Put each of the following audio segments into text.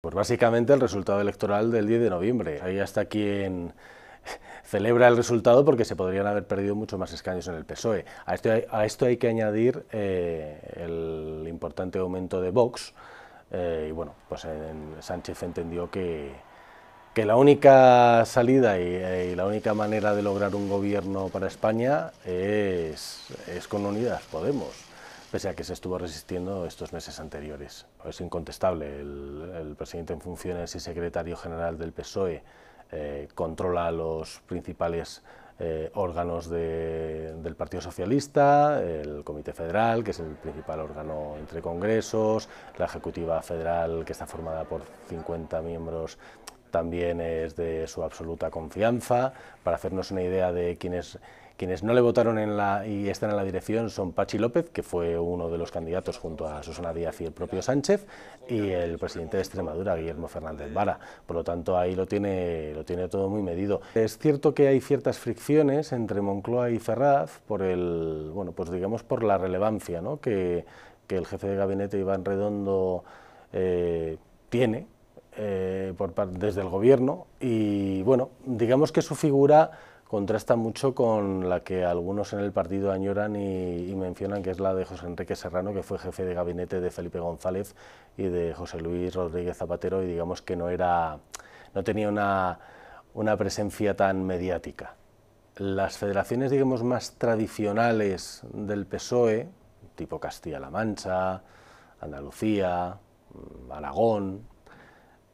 Pues básicamente el resultado electoral del 10 de noviembre. Ahí hasta quien celebra el resultado porque se podrían haber perdido muchos más escaños en el PSOE. A esto hay, que añadir eh, el importante aumento de Vox. Eh, y bueno, pues Sánchez entendió que, la única salida eh, y, la única manera de lograr un gobierno para España es, es con Unidas Podemos pese a que se estuvo resistiendo estos meses anteriores. Es incontestable, el, presidente en funciones y secretario general del PSOE eh, controla los principales eh, órganos del Partido Socialista, el Comité Federal, que es el principal órgano entre congresos, la Ejecutiva Federal, que está formada por 50 miembros también es de su absoluta confianza. Para hacernos una idea de quienes, quienes no le votaron en la, y están en la dirección son Pachi López, que fue uno de los candidatos junto a Susana Díaz y el propio Sánchez, y el presidente de Extremadura, Guillermo Fernández Vara. Por lo tanto, ahí lo tiene, lo tiene todo muy medido. Es cierto que hay ciertas fricciones entre Moncloa y Ferraz por el, bueno, pues digamos por la relevancia ¿no? que, que el jefe de gabinete Iván Redondo eh, tiene eh, por, desde el gobierno y bueno, digamos que su figura contrasta mucho con la que algunos en el partido añoran y, mencionan, que es la de José Enrique Serrano, que fue jefe de gabinete de Felipe González y de José Luis Rodríguez Zapatero, y digamos que no, era, no tenía una, una presencia tan mediática. Las federaciones, digamos, más tradicionales del PSOE, tipo Castilla-La Mancha, Andalucía, Aragón,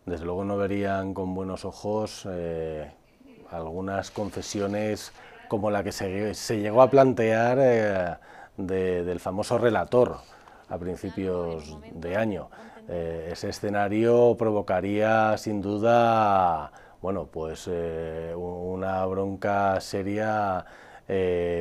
desde luego no verían con buenos ojos eh, algunas confesiones como la que se, llegó a plantear eh, del famoso relator a principios de año. Eh, ese escenario provocaría sin duda bueno, pues, una bronca seria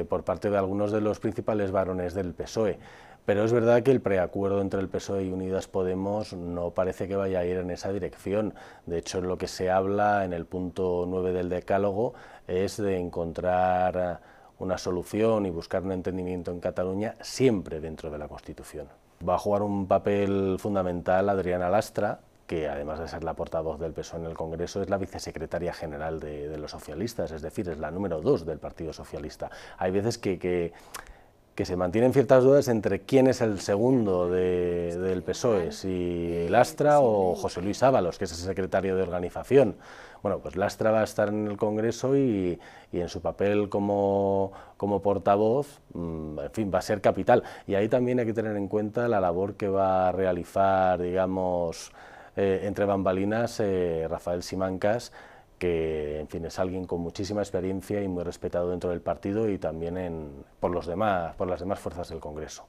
por parte de algunos de los principales varones del PSOE. Pero es verdad que el preacuerdo entre el PSOE y Unidas Podemos no parece que vaya a ir en esa dirección. De hecho, lo que se habla en el punto 9 del decálogo es de encontrar una solución y buscar un entendimiento en Cataluña siempre dentro de la Constitución. Va a jugar un papel fundamental Adriana Lastra, que además de ser la portavoz del PSOE en el Congreso, es la vicesecretaria general de, los socialistas, es decir, es la número 2 del Partido Socialista. Hay veces que que se mantienen ciertas dudas entre quién es el segundo del PSOE, si Lastra o José Luis Ábalos, que es el secretario de organización. Bueno, pues Lastra va a estar en el Congreso y, en su papel como, portavoz, mm, en fin, va a ser capital. Y ahí también hay que tener en cuenta la labor que va a realizar, digamos, eh, entre bambalinas eh, Rafael Simancas, que en fin es alguien con muchísima experiencia y muy respetado dentro del partido y también en, por los demás por las demás fuerzas del Congreso.